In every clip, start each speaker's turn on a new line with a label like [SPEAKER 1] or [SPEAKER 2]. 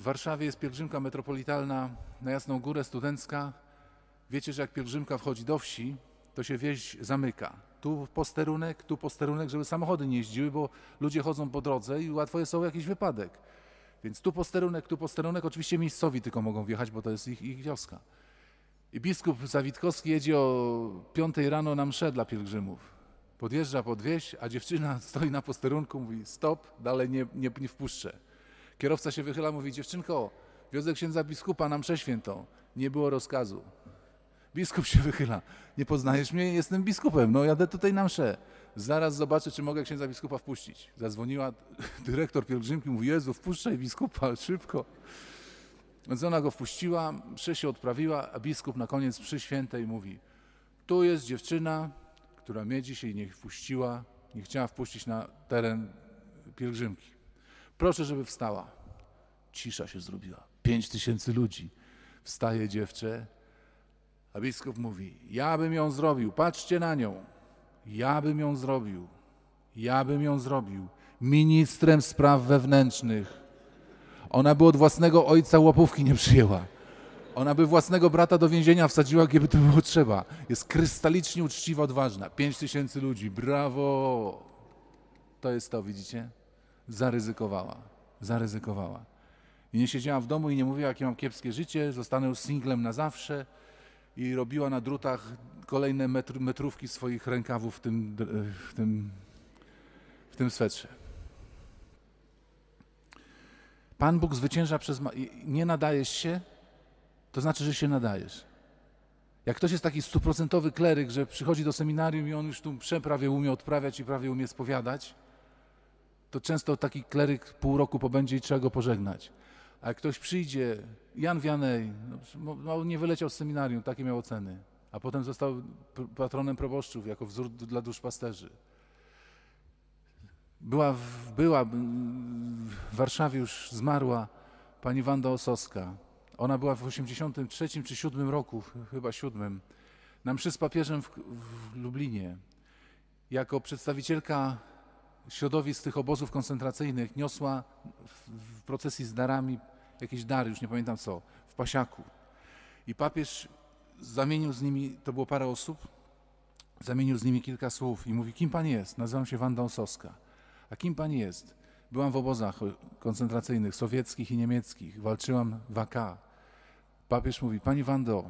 [SPEAKER 1] W Warszawie jest pielgrzymka metropolitalna na Jasną Górę Studencka. Wiecie, że jak pielgrzymka wchodzi do wsi, to się wieś zamyka. Tu posterunek, tu posterunek, żeby samochody nie jeździły, bo ludzie chodzą po drodze i łatwo jest o jakiś wypadek. Więc tu posterunek, tu posterunek. Oczywiście miejscowi tylko mogą wjechać, bo to jest ich, ich wioska. I biskup Zawitkowski jedzie o 5 rano na mszę dla pielgrzymów. Podjeżdża pod wieś, a dziewczyna stoi na posterunku, mówi stop, dalej nie, nie, nie wpuszczę. Kierowca się wychyla, mówi, dziewczynko, wiozę księdza biskupa na mszę świętą. Nie było rozkazu. Biskup się wychyla. Nie poznajesz mnie? Jestem biskupem. No jadę tutaj na mszę. Zaraz zobaczę, czy mogę księdza biskupa wpuścić. Zadzwoniła dyrektor pielgrzymki, mówi, Jezu, wpuszczaj biskupa, szybko. Więc ona go wpuściła, mszę się odprawiła, a biskup na koniec przy świętej mówi, tu jest dziewczyna, która mnie dzisiaj nie wpuściła, nie chciała wpuścić na teren pielgrzymki. Proszę, żeby wstała. Cisza się zrobiła. Pięć tysięcy ludzi. Wstaje dziewczę, a biskup mówi: Ja bym ją zrobił, patrzcie na nią. Ja bym ją zrobił. Ja bym ją zrobił. Ministrem spraw wewnętrznych. Ona by od własnego ojca łapówki nie przyjęła. Ona by własnego brata do więzienia wsadziła, gdyby to było trzeba. Jest krystalicznie uczciwa, odważna. Pięć tysięcy ludzi. Brawo! To jest to, widzicie? zaryzykowała. Zaryzykowała. I nie siedziała w domu i nie mówiła, jakie mam kiepskie życie, zostanę już singlem na zawsze i robiła na drutach kolejne metr, metrówki swoich rękawów w tym, w tym, w tym swetrze. Pan Bóg zwycięża przez. Nie nadajesz się, to znaczy, że się nadajesz. Jak ktoś jest taki stuprocentowy kleryk, że przychodzi do seminarium i on już tu przeprawie umie odprawiać i prawie umie spowiadać, to często taki kleryk pół roku pobędzie i trzeba go pożegnać. A jak ktoś przyjdzie, Jan Wianej, no, no nie wyleciał z seminarium, takie miał oceny, a potem został patronem proboszczów jako wzór dla duszpasterzy. Była, była w Warszawie już zmarła pani Wanda Osowska. Ona była w 83 czy 7 roku, chyba 7, na mszy z papieżem w, w Lublinie. Jako przedstawicielka środowisk tych obozów koncentracyjnych niosła w procesji z darami jakieś dary, już nie pamiętam co, w pasiaku. I papież zamienił z nimi, to było parę osób, zamienił z nimi kilka słów i mówi, kim pan jest? Nazywam się Wanda Osowska. A kim pan jest? Byłam w obozach koncentracyjnych sowieckich i niemieckich, walczyłam w AK. Papież mówi, pani Wando,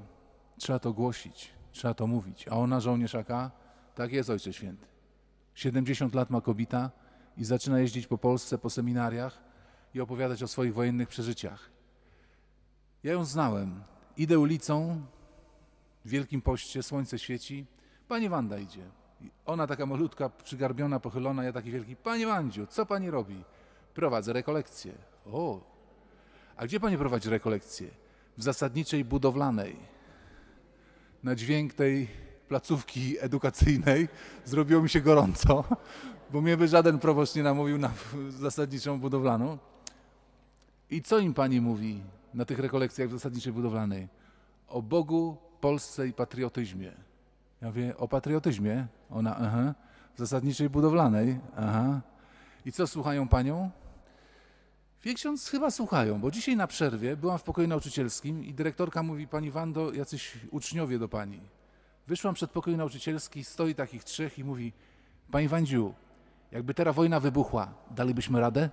[SPEAKER 1] trzeba to głosić, trzeba to mówić. A ona, żołnierz AK, tak jest, Ojcze Święty. 70 lat ma kobita i zaczyna jeździć po Polsce, po seminariach i opowiadać o swoich wojennych przeżyciach. Ja ją znałem. Idę ulicą, w Wielkim Poście, słońce świeci, pani Wanda idzie. Ona taka malutka, przygarbiona, pochylona, ja taki wielki, pani Wandziu, co pani robi? Prowadzę rekolekcję. O, a gdzie pani prowadzi rekolekcję? W zasadniczej budowlanej. Na dźwięk tej placówki edukacyjnej zrobiło mi się gorąco, bo mnie by żaden proboszcz nie namówił na zasadniczą budowlaną. I co im pani mówi na tych rekolekcjach w zasadniczej budowlanej? O Bogu, Polsce i patriotyzmie. Ja mówię, o patriotyzmie? Ona, aha. W zasadniczej budowlanej, aha. I co słuchają panią? Wie ksiądz, chyba słuchają, bo dzisiaj na przerwie byłam w pokoju nauczycielskim i dyrektorka mówi, pani Wando, jacyś uczniowie do pani. Wyszłam przed pokój nauczycielski, stoi takich trzech i mówi: pani Wandziu, jakby teraz wojna wybuchła, dalibyśmy radę?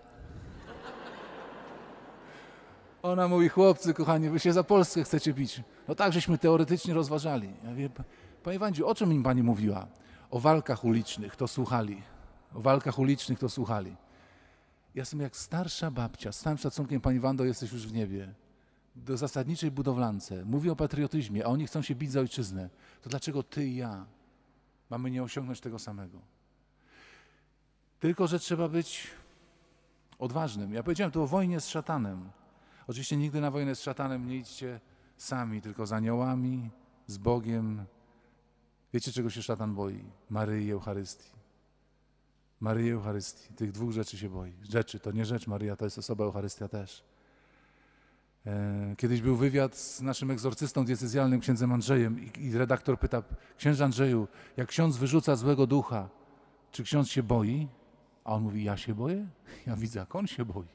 [SPEAKER 1] Ona mówi, chłopcy, kochani, wy się za Polskę chcecie bić. No tak, żeśmy teoretycznie rozważali. Ja mówię, panie Wandziu, o czym im pani mówiła? O walkach ulicznych, to słuchali. O walkach ulicznych, to słuchali. Ja jestem jak starsza babcia. Z całym szacunkiem, pani Wando, jesteś już w niebie do zasadniczej budowlance, mówi o patriotyzmie, a oni chcą się bić za ojczyznę, to dlaczego ty i ja mamy nie osiągnąć tego samego? Tylko, że trzeba być odważnym. Ja powiedziałem tu o wojnie z szatanem. Oczywiście nigdy na wojnę z szatanem nie idźcie sami, tylko z aniołami, z Bogiem. Wiecie, czego się szatan boi? Maryi i Eucharystii. Maryi i Eucharystii. Tych dwóch rzeczy się boi. Rzeczy to nie rzecz Maria, to jest osoba Eucharystia też. E, kiedyś był wywiad z naszym egzorcystą diecezjalnym, księdzem Andrzejem i redaktor pyta, księże Andrzeju, jak ksiądz wyrzuca złego ducha, czy ksiądz się boi? A on mówi, ja się boję? Ja widzę, jak on się boi.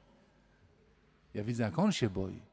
[SPEAKER 1] Ja widzę, jak on się boi.